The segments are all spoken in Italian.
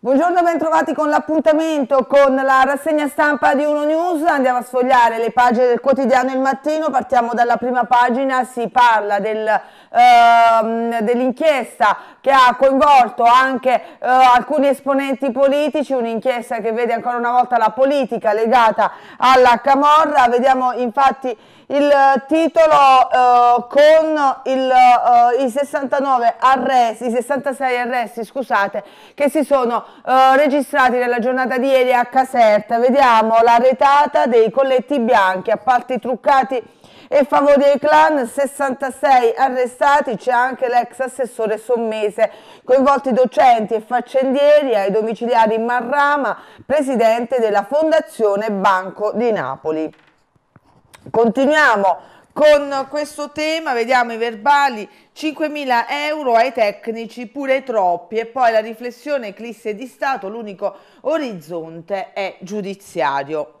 Buongiorno, bentrovati con l'appuntamento con la rassegna stampa di Uno News. Andiamo a sfogliare le pagine del quotidiano il mattino. Partiamo dalla prima pagina, si parla del Ehm, dell'inchiesta che ha coinvolto anche eh, alcuni esponenti politici, un'inchiesta che vede ancora una volta la politica legata alla Camorra. Vediamo infatti il titolo eh, con il, eh, i, 69 arresti, i 66 arresti scusate, che si sono eh, registrati nella giornata di ieri a Caserta. Vediamo la retata dei colletti bianchi, appalti truccati e favore dei clan, 66 arrestati, c'è anche l'ex assessore Sommese, coinvolti docenti e faccendieri ai domiciliari Marrama, presidente della Fondazione Banco di Napoli. Continuiamo con questo tema, vediamo i verbali, 5.000 euro ai tecnici pure troppi e poi la riflessione eclisse di Stato, l'unico orizzonte è giudiziario.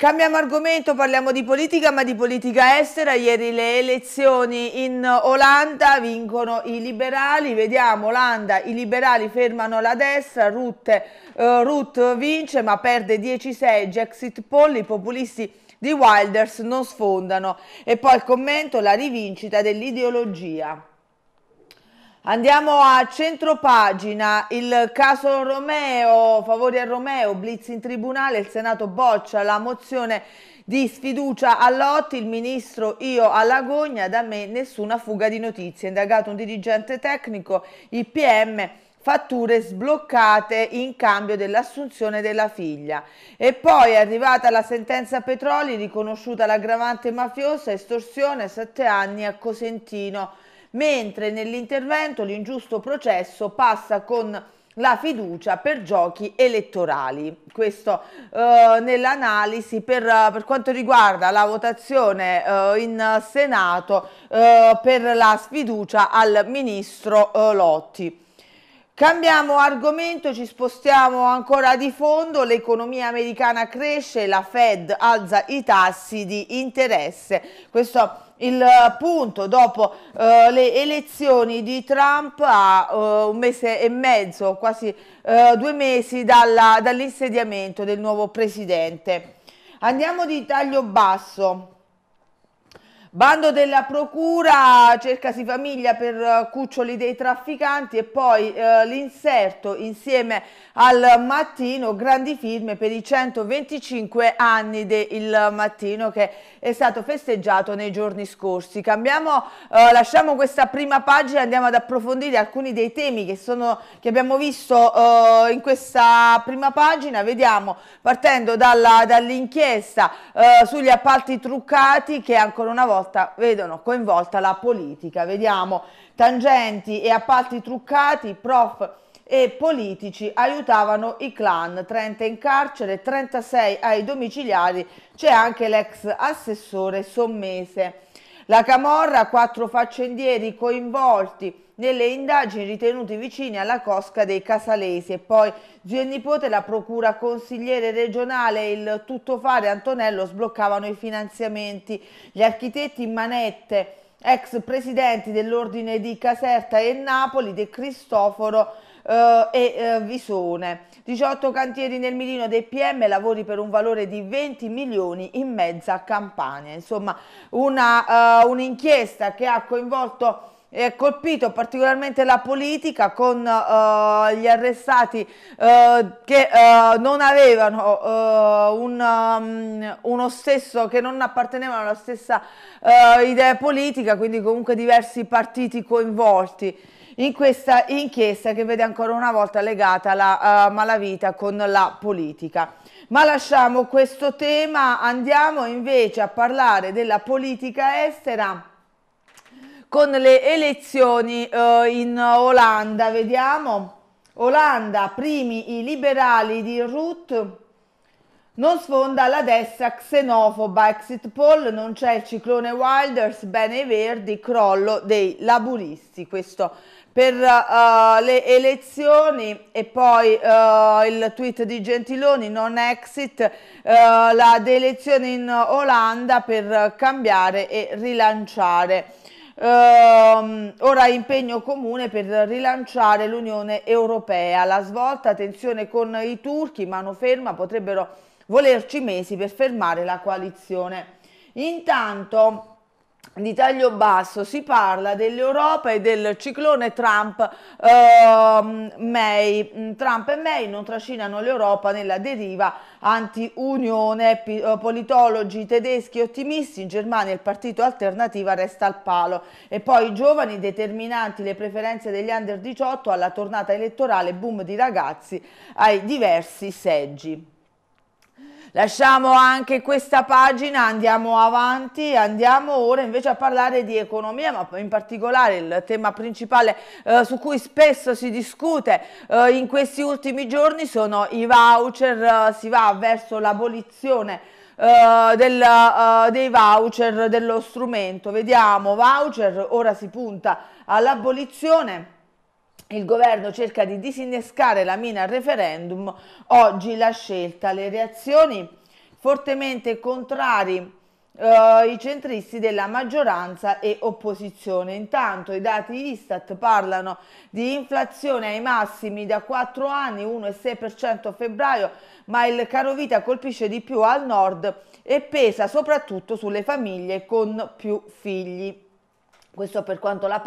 Cambiamo argomento, parliamo di politica, ma di politica estera. Ieri le elezioni in Olanda vincono i liberali. Vediamo Olanda, i liberali fermano la destra, eh, Ruth, uh, Rutte vince ma perde 10 16 Jacksit Poll, i populisti di Wilders non sfondano. E poi il commento, la rivincita dell'ideologia. Andiamo a centropagina, il caso Romeo, favori a Romeo, blitz in tribunale, il Senato boccia la mozione di sfiducia a Lotti, il ministro io all'agogna, da me nessuna fuga di notizie, indagato un dirigente tecnico, IPM, fatture sbloccate in cambio dell'assunzione della figlia. E poi è arrivata la sentenza Petroli, riconosciuta l'aggravante mafiosa, estorsione, sette anni a Cosentino mentre nell'intervento l'ingiusto processo passa con la fiducia per giochi elettorali. Questo eh, nell'analisi per, eh, per, quanto riguarda la votazione eh, in Senato eh, per la sfiducia al ministro eh, Lotti. Cambiamo argomento, ci spostiamo ancora di fondo, l'economia americana cresce, la Fed alza i tassi di interesse. Questo il eh, punto dopo uh, le elezioni di Trump a uh, un mese e mezzo, quasi uh, due mesi dall'insediamento del nuovo presidente. Andiamo di taglio basso. Bando della procura, cercasi famiglia per eh, cuccioli dei trafficanti e poi eh, l'inserto insieme al mattino, grandi firme per i 125 anni del mattino che è stato festeggiato nei giorni scorsi. Cambiamo, eh, lasciamo questa prima pagina e andiamo ad approfondire alcuni dei temi che, sono, che abbiamo visto eh, in questa prima pagina. Vediamo, partendo dall'inchiesta dall eh, sugli appalti truccati che ancora una volta volta vedono coinvolta la politica. Vediamo tangenti e appalti truccati, prof e politici aiutavano i clan, 30 in carcere, 36 ai domiciliari, c'è anche l'ex assessore sommese. La Camorra quattro faccendieri coinvolti nelle indagini ritenuti vicini alla cosca dei Casalesi e poi zio e nipote la procura consigliere regionale e il tuttofare Antonello sbloccavano i finanziamenti. Gli architetti in manette, ex presidenti dell'ordine di Caserta e Napoli, De Cristoforo eh, e eh, Visone. 18 cantieri nel mirino dei PM, lavori per un valore di 20 milioni in mezza campagna. Insomma, eh, un'inchiesta uh, un che ha coinvolto e colpito particolarmente la politica con uh, gli arrestati uh, che uh, non avevano un, um, uno stesso, che non appartenevano alla stessa idea politica, quindi comunque diversi partiti coinvolti in questa inchiesta che vede ancora una volta legata la uh, malavita con la politica. Ma lasciamo questo tema, andiamo invece a parlare della politica estera con le elezioni uh, in Olanda, vediamo. Olanda, primi i liberali di Ruth, non sfonda la destra xenofoba, exit poll, non c'è il ciclone Wilders, bene i verdi, crollo dei laburisti. Questo per uh, le elezioni e poi uh, il tweet di Gentiloni non exit uh, la delezione in Olanda per cambiare e rilanciare ehm, ora impegno comune per rilanciare l'Unione Europea la svolta, tensione con i turchi mano ferma potrebbero volerci mesi per fermare la coalizione intanto di taglio basso si parla dell'Europa e del ciclone Trump, eh, May. Mm, Trump e May non trascinano l'Europa nella deriva anti-unione. Eh, politologi tedeschi ottimisti, in Germania il partito alternativa resta al palo. E poi i giovani determinanti le preferenze degli under 18 alla tornata elettorale, boom di ragazzi ai diversi seggi. Lasciamo anche questa pagina, andiamo avanti, andiamo ora invece a parlare di economia, ma in particolare il tema principale eh, su cui spesso si discute eh, in questi ultimi giorni sono i voucher, eh, si va verso l'abolizione Uh, del, eh, dei voucher dello strumento. Vediamo, voucher, ora si punta all'abolizione il governo cerca di disinnescare la mina al referendum, oggi la scelta, le reazioni fortemente contrari eh, i centristi della maggioranza e opposizione. Intanto i dati Istat parlano di inflazione ai massimi da 4 anni, 1,6% a febbraio, ma il caro vita colpisce di più al nord e pesa soprattutto sulle famiglie con più figli. Questo per quanto la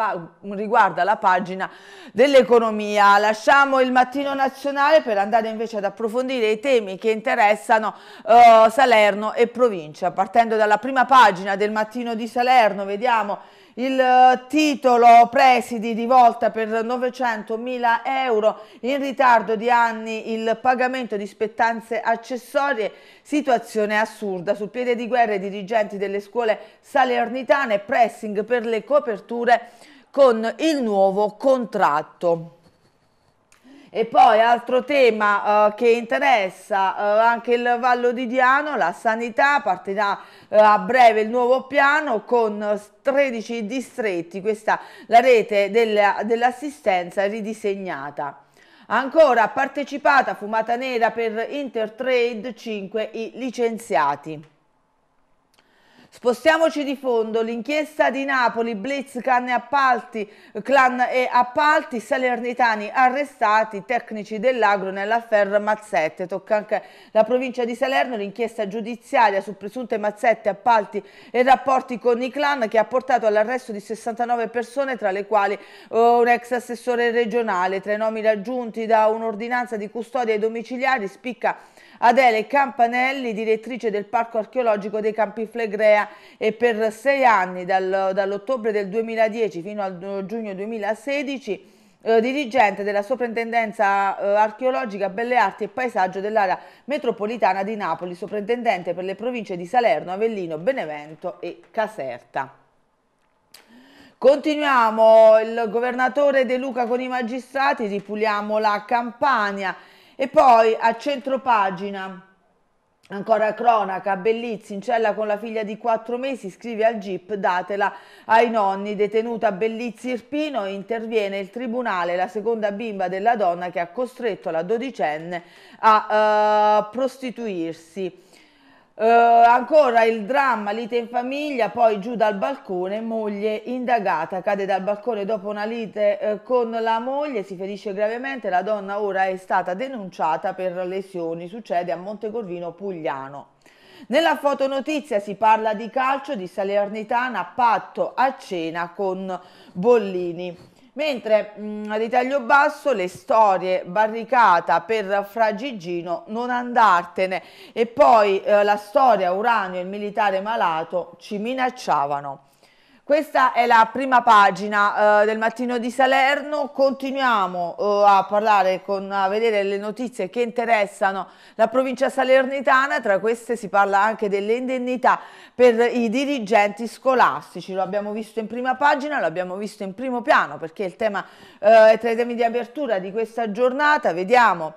riguarda la pagina dell'economia. Lasciamo il mattino nazionale per andare invece ad approfondire i temi che interessano uh, Salerno e provincia. Partendo dalla prima pagina del mattino di Salerno, vediamo il eh, titolo presidi di volta per 900.000 euro, in ritardo di anni il pagamento di spettanze accessorie, situazione assurda, sul piede di guerra i dirigenti delle scuole salernitane, pressing per le coperture con il nuovo contratto. E poi altro tema eh, che interessa eh, anche il Vallo di Diano, la sanità, partirà eh, a breve il nuovo piano con 13 distretti, questa la rete dell'assistenza ridisegnata. Ancora partecipata fumata nera per Intertrade 5 i licenziati. Spostiamoci di fondo, l'inchiesta di Napoli, blitz, canne appalti, clan e appalti, salernitani arrestati, tecnici dell'agro nell'affair Mazzette. Tocca anche la provincia di Salerno, l'inchiesta giudiziaria su presunte mazzette, appalti e rapporti con i clan che ha portato all'arresto di 69 persone, tra le quali oh, un ex assessore regionale. Tra i nomi raggiunti da un'ordinanza di custodia ai domiciliari spicca Adele Campanelli, direttrice del Parco Archeologico dei Campi Flegrea e per sei anni, dal, dall'ottobre del 2010 fino al eh, giugno 2016, eh, dirigente della Soprintendenza eh, Archeologica, Belle Arti e Paesaggio dell'area metropolitana di Napoli, soprintendente per le province di Salerno, Avellino, Benevento e Caserta. Continuiamo, il governatore De Luca con i magistrati, ripuliamo la campagna. E poi a centro pagina, ancora cronaca, Bellizzi in cella con la figlia di quattro mesi, scrive al GIP, datela ai nonni, detenuta Bellizzi Irpino, interviene il tribunale, la seconda bimba della donna che ha costretto la dodicenne a uh, prostituirsi. Uh, ancora il dramma, lite in famiglia, poi giù dal balcone, moglie indagata, cade dal balcone dopo una lite eh, con la moglie, si ferisce gravemente, la donna ora è stata denunciata per lesioni, succede a Montecorvino Pugliano. Nella fotonotizia si parla di calcio di Salernitana, patto a cena con Bollini mentre mh, mm, di taglio basso le storie barricata per Fra Gigino non andartene e poi eh, la storia Uranio e il militare malato ci minacciavano. Questa è la prima pagina eh, del mattino di Salerno, continuiamo eh, a parlare, con, a vedere le notizie che interessano la provincia salernitana, tra queste si parla anche delle indennità per i dirigenti scolastici, lo abbiamo visto in prima pagina, lo abbiamo visto in primo piano perché il tema eh, è tra i temi di apertura di questa giornata, vediamo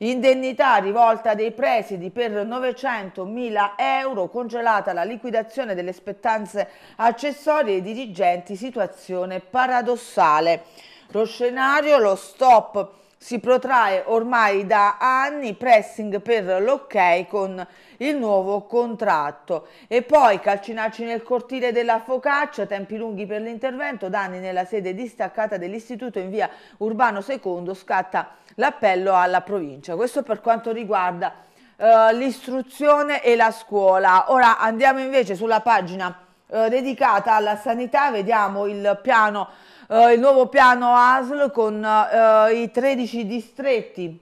Indennità rivolta dei presidi per 900 mila euro, congelata la liquidazione delle spettanze accessorie ai dirigenti, situazione paradossale. Lo scenario, lo stop si protrae ormai da anni pressing per l'ok con il nuovo contratto e poi calcinacci nel cortile della Focaccia, tempi lunghi per l'intervento, danni nella sede distaccata dell'istituto in via Urbano II, scatta l'appello alla provincia. Questo per quanto riguarda eh, l'istruzione e la scuola. Ora andiamo invece sulla pagina eh, dedicata alla sanità, vediamo il piano eh, il nuovo piano ASL con eh, i 13 distretti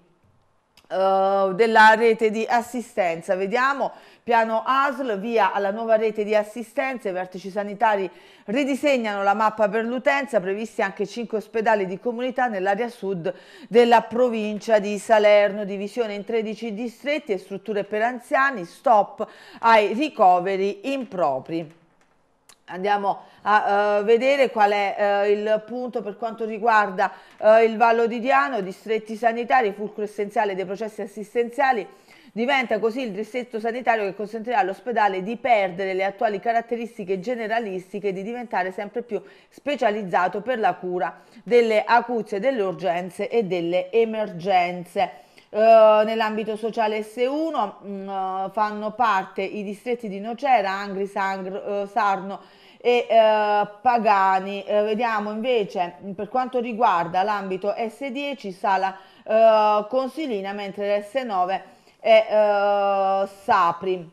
eh, della rete di assistenza. Vediamo piano ASL, via alla nuova rete di assistenza, i vertici sanitari ridisegnano la mappa per l'utenza, previsti anche 5 ospedali di comunità nell'area sud della provincia di Salerno, divisione in 13 distretti e strutture per anziani, stop ai ricoveri impropri. Andiamo a uh, vedere qual è uh, il punto per quanto riguarda uh, il Vallo di Diano, distretti sanitari, fulcro essenziale dei processi assistenziali. Diventa così il distretto sanitario che consentirà all'ospedale di perdere le attuali caratteristiche generalistiche e di diventare sempre più specializzato per la cura delle acuzie, delle urgenze e delle emergenze. Eh, nell'ambito sociale S1 mm, eh, fanno parte i distretti di Nocera, Angri, Sangro, eh, Sarno e eh, Pagani. Eh, vediamo invece mm, per quanto riguarda l'ambito S10 Sala eh, Consilina, mentre l'S9 è Sapri.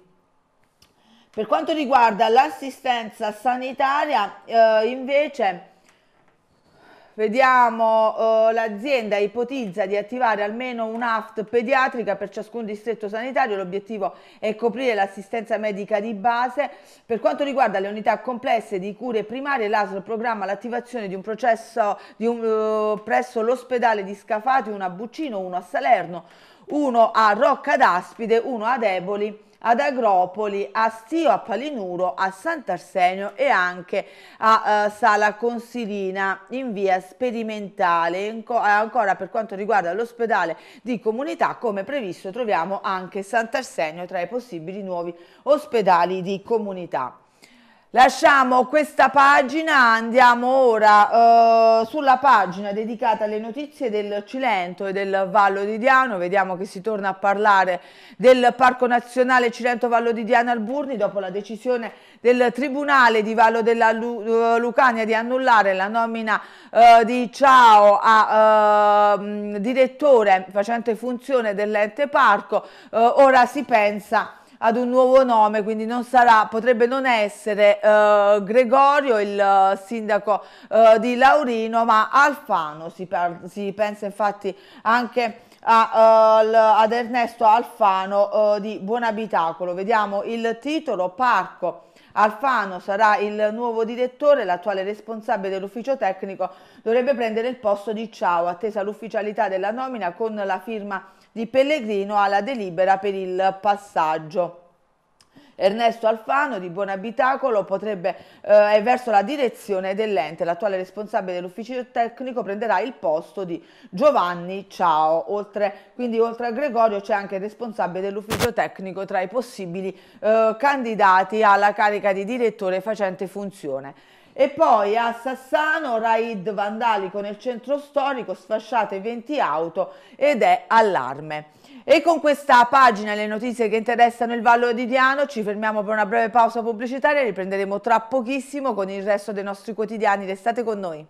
Per quanto riguarda l'assistenza sanitaria, invece Vediamo, eh, l'azienda ipotizza di attivare almeno un'AFT pediatrica per ciascun distretto sanitario, l'obiettivo è coprire l'assistenza medica di base. Per quanto riguarda le unità complesse di cure primarie, l'ASL programma l'attivazione di un processo di un, eh, presso l'ospedale di Scafati, uno a Buccino, uno a Salerno, uno a Rocca d'Aspide, uno ad Eboli ad Agropoli, a Stio, a Palinuro, a Sant'Arsenio e anche a eh, Sala Consilina in via sperimentale. Anco, eh, ancora per quanto riguarda l'ospedale di comunità, come previsto troviamo anche Sant'Arsenio tra i possibili nuovi ospedali di comunità. Lasciamo questa pagina, andiamo ora eh, sulla pagina dedicata alle notizie del Cilento e del Vallo di Diano, vediamo che si torna a parlare del Parco Nazionale Cilento-Vallo di Diano Alburni dopo la decisione del Tribunale di Vallo della Lu eh, Lucania di annullare la nomina eh, di Ciao a eh, direttore facente funzione dell'ente parco, eh, ora si pensa ad un nuovo nome, quindi non sarà, potrebbe non essere eh, Gregorio il eh, sindaco eh, di Laurino, ma Alfano, si, per, si pensa infatti anche a, uh, ad Ernesto Alfano uh, di Buonabitacolo. Vediamo il titolo, Parco. Alfano sarà il nuovo direttore, l'attuale responsabile dell'ufficio tecnico dovrebbe prendere il posto di Ciao, attesa l'ufficialità della nomina con la firma di Pellegrino alla delibera per il passaggio. Ernesto Alfano di Buonabitacolo potrebbe, eh, è verso la direzione dell'ente. L'attuale responsabile dell'ufficio tecnico prenderà il posto di Giovanni Ciao. Oltre, quindi oltre a Gregorio c'è anche il responsabile dell'ufficio tecnico tra i possibili eh, candidati alla carica di direttore facente funzione. E poi a Sassano raid vandalico nel centro storico, sfasciate 20 auto ed è allarme. E con questa pagina le notizie che interessano il Vallo di Diano ci fermiamo per una breve pausa pubblicitaria, e riprenderemo tra pochissimo con il resto dei nostri quotidiani, restate con noi.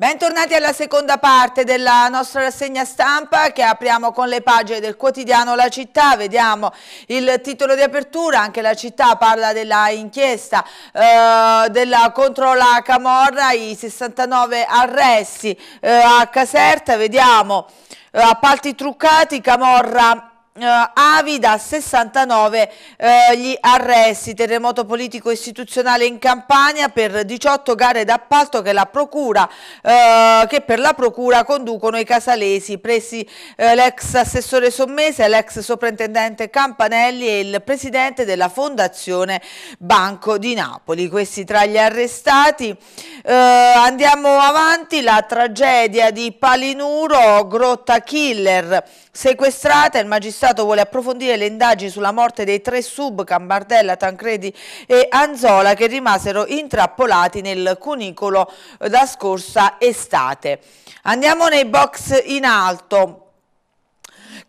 Bentornati alla seconda parte della nostra rassegna stampa che apriamo con le pagine del quotidiano La Città, vediamo il titolo di apertura, anche La Città parla della inchiesta eh, della, contro la Camorra, i 69 arresti eh, a Caserta, vediamo eh, appalti truccati, Camorra eh, Avida 69 eh, gli arresti, terremoto politico istituzionale in Campania per 18 gare d'appalto che, eh, che, per la Procura conducono i casalesi, presi eh, l'ex assessore Sommese, l'ex soprintendente Campanelli e il presidente della Fondazione Banco di Napoli. Questi tra gli arrestati. Eh, andiamo avanti, la tragedia di Palinuro, grotta killer, sequestrata, il magistrato Stato vuole approfondire le indagini sulla morte dei tre sub Cambardella, Tancredi e Anzola che rimasero intrappolati nel cunicolo da scorsa estate. Andiamo nei box in alto.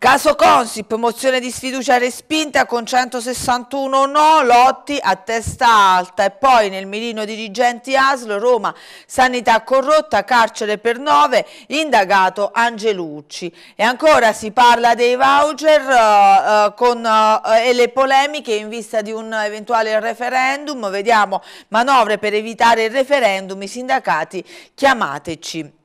Caso Consip, mozione di sfiducia respinta con 161 no, Lotti a testa alta e poi nel mirino dirigenti Aslo, Roma, sanità corrotta, carcere per 9, indagato Angelucci. E ancora si parla dei voucher uh, uh, con, uh, e le polemiche in vista di un eventuale referendum, vediamo manovre per evitare il referendum, i sindacati chiamateci.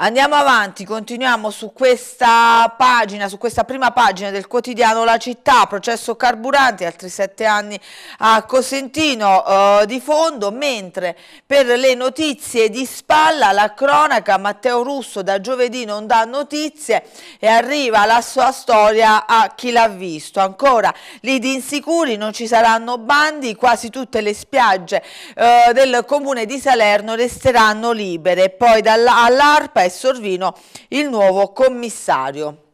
Andiamo avanti, continuiamo su questa pagina, su questa prima pagina del quotidiano La Città, processo carburanti, altri sette anni a Cosentino eh, di fondo, mentre per le notizie di spalla la cronaca Matteo Russo da giovedì non dà notizie e arriva la sua storia a chi l'ha visto. Ancora lì di insicuri non ci saranno bandi, quasi tutte le spiagge eh, del comune di Salerno resteranno libere. Poi all'ARPA Sorvino il nuovo commissario.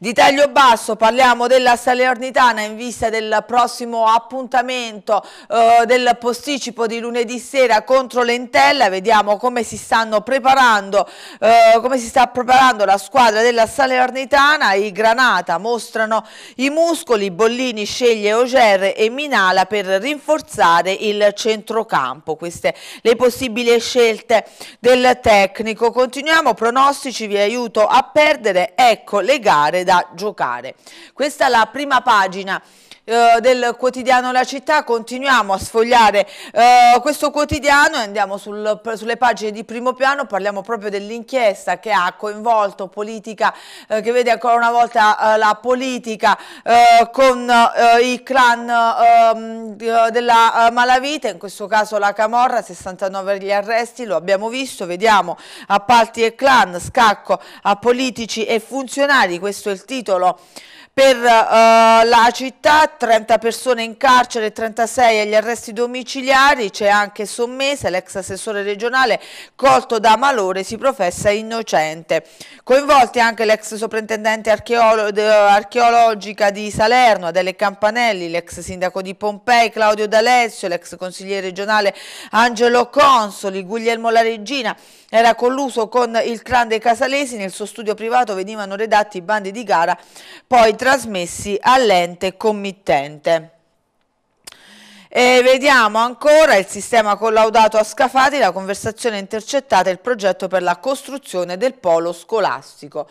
Di taglio basso parliamo della Salernitana in vista del prossimo appuntamento eh, del posticipo di lunedì sera contro l'Entella, vediamo come si stanno preparando, eh, come si sta preparando la squadra della Salernitana, i Granata mostrano i muscoli, Bollini sceglie Oger e Minala per rinforzare il centrocampo, queste le possibili scelte del tecnico. Continuiamo, pronostici, vi aiuto a perdere, ecco le gare da giocare. Questa è la prima pagina eh, del quotidiano La Città, continuiamo a sfogliare eh, questo quotidiano e andiamo sul, sulle pagine di primo piano, parliamo proprio dell'inchiesta che ha coinvolto politica, eh, che vede ancora una volta eh, la politica eh, con i clan ehm, della malavita, in questo caso la Camorra, 69 gli arresti, lo abbiamo visto, vediamo appalti e clan, scacco a politici e funzionari, questo è il il titolo per uh, la città, 30 persone in carcere, 36 agli arresti domiciliari, c'è anche Sommese, l'ex assessore regionale, colto da malore, si professa innocente. Coinvolti anche l'ex soprintendente archeolo archeologica di Salerno, Adele Campanelli, l'ex sindaco di Pompei, Claudio D'Alessio, l'ex consigliere regionale Angelo Consoli, Guglielmo La Regina, era colluso con il clan dei Casalesi, nel suo studio privato venivano redatti i bandi di gara poi trasmessi all'ente committente. E vediamo ancora il sistema collaudato a Scafati, la conversazione intercettata e il progetto per la costruzione del polo scolastico.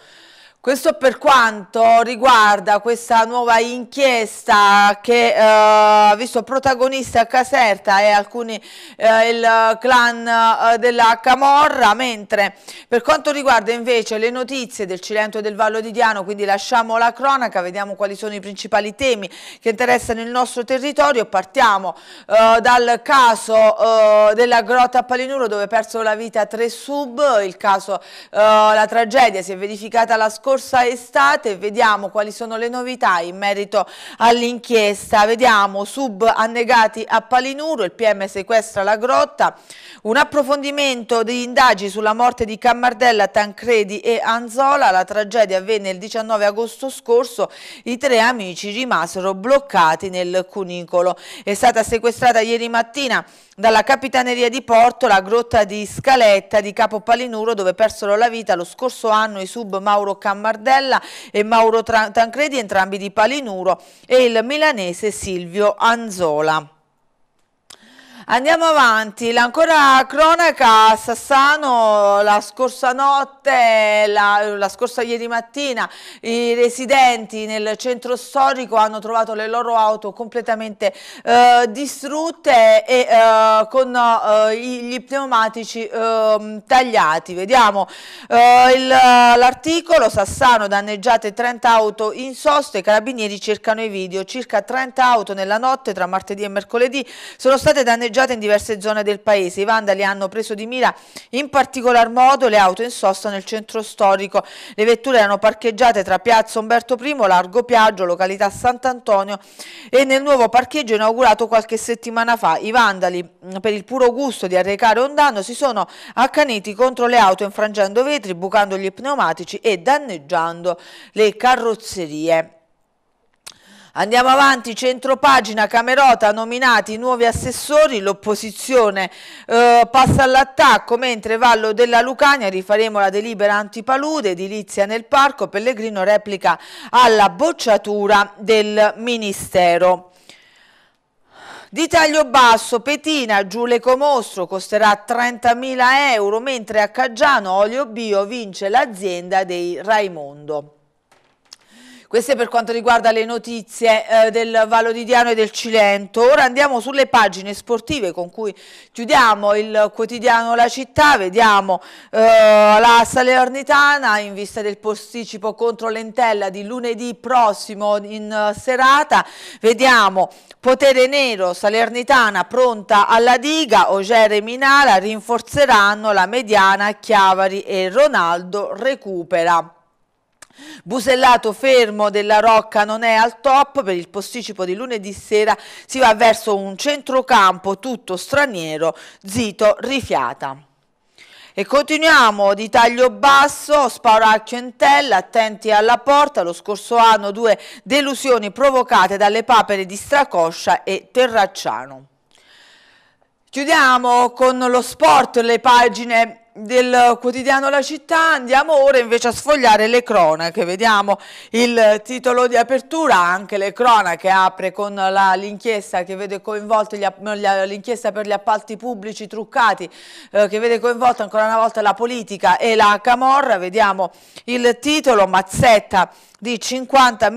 Questo per quanto riguarda questa nuova inchiesta che eh, ha eh, visto protagonista Caserta e alcuni eh, il clan eh, della Camorra, mentre per quanto riguarda invece le notizie del Cilento e del Vallo di Diano, quindi lasciamo la cronaca, vediamo quali sono i principali temi che interessano il nostro territorio, partiamo eh, dal caso eh, della grotta a Palinuro dove persero la vita tre sub, il caso, la tragedia si è verificata la scorsa scorsa estate, vediamo quali sono le novità in merito all'inchiesta. Vediamo sub annegati a Palinuro, il PM sequestra la grotta, un approfondimento di indagini sulla morte di Cammardella, Tancredi e Anzola. La tragedia avvenne il 19 agosto scorso, i tre amici rimasero bloccati nel cunicolo. È stata sequestrata ieri mattina dalla Capitaneria di Porto la grotta di Scaletta di Capo Palinuro dove persero la vita lo scorso anno i sub Mauro Cammardella Mardella e Mauro Tancredi, entrambi di Palinuro, e il milanese Silvio Anzola. Andiamo avanti, ancora cronaca a Sassano, la scorsa notte, la, la, scorsa ieri mattina i residenti nel centro storico hanno trovato le loro auto completamente eh, distrutte e eh, con eh, gli pneumatici ehm, tagliati. Vediamo eh, l'articolo, Sassano danneggiate 30 auto in sosta, i carabinieri cercano i video, circa 30 auto nella notte tra martedì e mercoledì sono state danneggiate scorreggiate in diverse zone del paese. I vandali hanno preso di mira in particolar modo le auto in sosta nel centro storico. Le vetture erano parcheggiate tra piazza Umberto I, Largo Piaggio, località Sant'Antonio e nel nuovo parcheggio inaugurato qualche settimana fa. I vandali, mm, per il puro gusto di arrecare un danno, si sono accaniti contro le auto infrangendo vetri, bucando gli pneumatici e danneggiando le carrozzerie. Andiamo avanti, centropagina, Camerota, nominati nuovi assessori, l'opposizione eh, passa all'attacco, mentre Vallo della Lucania rifaremo la delibera antipalude, edilizia nel parco, Pellegrino replica alla bocciatura del Ministero. Di taglio basso, Petina, giù l'ecomostro, costerà 30.000 euro, mentre a Caggiano Olio Bio vince l'azienda dei Raimondo. Queste per quanto riguarda le notizie eh, del Diano e del Cilento. Ora andiamo sulle pagine sportive con cui chiudiamo il quotidiano La Città. Vediamo eh, la Salernitana in vista del posticipo contro l'Entella di lunedì prossimo in uh, serata. Vediamo Potere Nero, Salernitana pronta alla diga, Ogere e Minala rinforzeranno la mediana Chiavari e Ronaldo recupera. Busellato fermo della Rocca non è al top, per il posticipo di lunedì sera si va verso un centrocampo tutto straniero, zito, rifiata. E continuiamo di taglio basso, spauracchio in tella, attenti alla porta, lo scorso anno due delusioni provocate dalle papere di Stracoscia e Terracciano. Chiudiamo con lo sport le pagine del quotidiano La Città andiamo ora invece a sfogliare le cronache, vediamo il titolo di apertura, anche le cronache apre con l'inchiesta che vede coinvolti l'inchiesta per gli appalti pubblici truccati eh, che vede coinvolta ancora una volta la politica e la Camorra, vediamo il titolo Mazzetta di 50.000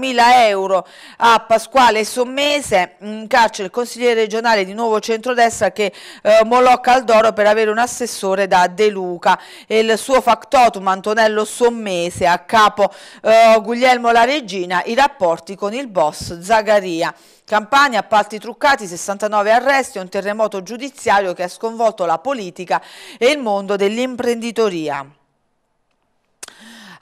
euro a Pasquale Sommese, in carcere il consigliere regionale di Nuovo Centrodestra che eh, mollò Caldoro per avere un assessore da De Luca e il suo factotum Antonello Sommese a capo eh, Guglielmo La Regina i rapporti con il boss Zagaria. Campania, appalti truccati, 69 arresti, un terremoto giudiziario che ha sconvolto la politica e il mondo dell'imprenditoria.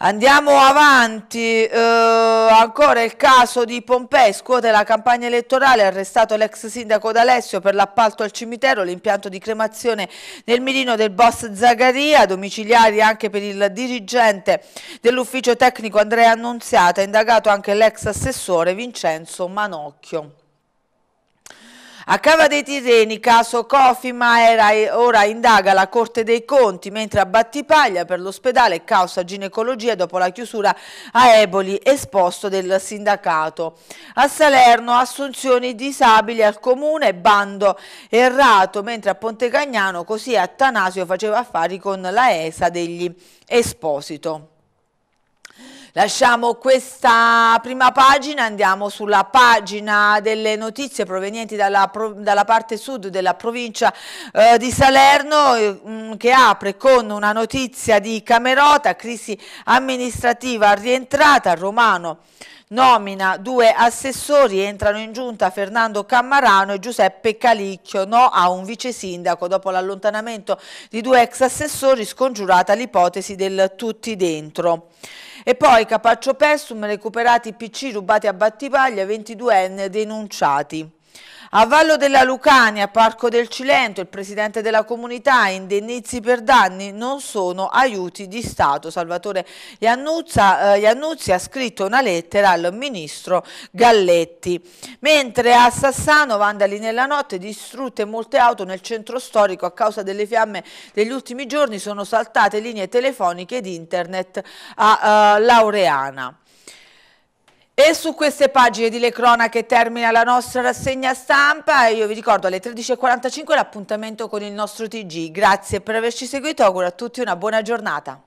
Andiamo avanti, eh, ancora il caso di Pompei, scuote la campagna elettorale, arrestato l'ex sindaco D'Alessio per l'appalto al cimitero, l'impianto di cremazione nel mirino del boss Zagaria, domiciliari anche per il dirigente dell'ufficio tecnico Andrea Annunziata, indagato anche l'ex assessore Vincenzo Manocchio. A Cava dei Tirreni, caso Cofima, era, ora indaga la Corte dei Conti, mentre a Battipaglia per l'ospedale causa ginecologia dopo la chiusura a Eboli, esposto del sindacato. A Salerno, assunzioni disabili al comune, bando errato, mentre a Pontecagnano così Attanasio faceva affari con la ESA degli Esposito. Lasciamo questa prima pagina, andiamo sulla pagina delle notizie provenienti dalla, dalla parte sud della provincia eh, di Salerno eh, mm, che apre con una notizia di Camerota, crisi amministrativa rientrata, Romano nomina due assessori, entrano in giunta Fernando Cammarano e Giuseppe Calicchio, no a un vice sindaco. Dopo l'allontanamento di due ex assessori scongiurata l'ipotesi del tutti dentro. E poi Capaccio Pessum, recuperati PC rubati a Battipaglia, 22enne denunciati. A Vallo della Lucania, Parco del Cilento, il presidente della comunità, indennizi per danni non sono aiuti di Stato. Salvatore Iannuzza, eh, ha scritto una lettera al ministro Galletti. Mentre a Sassano, vandali nella notte, distrutte molte auto nel centro storico a causa delle fiamme degli ultimi giorni, sono saltate linee telefoniche ed internet a eh, Laureana. E su queste pagine di Le Cronache termina la nostra rassegna stampa io vi ricordo alle 13.45 l'appuntamento con il nostro TG. Grazie per averci seguito, auguro a tutti una buona giornata.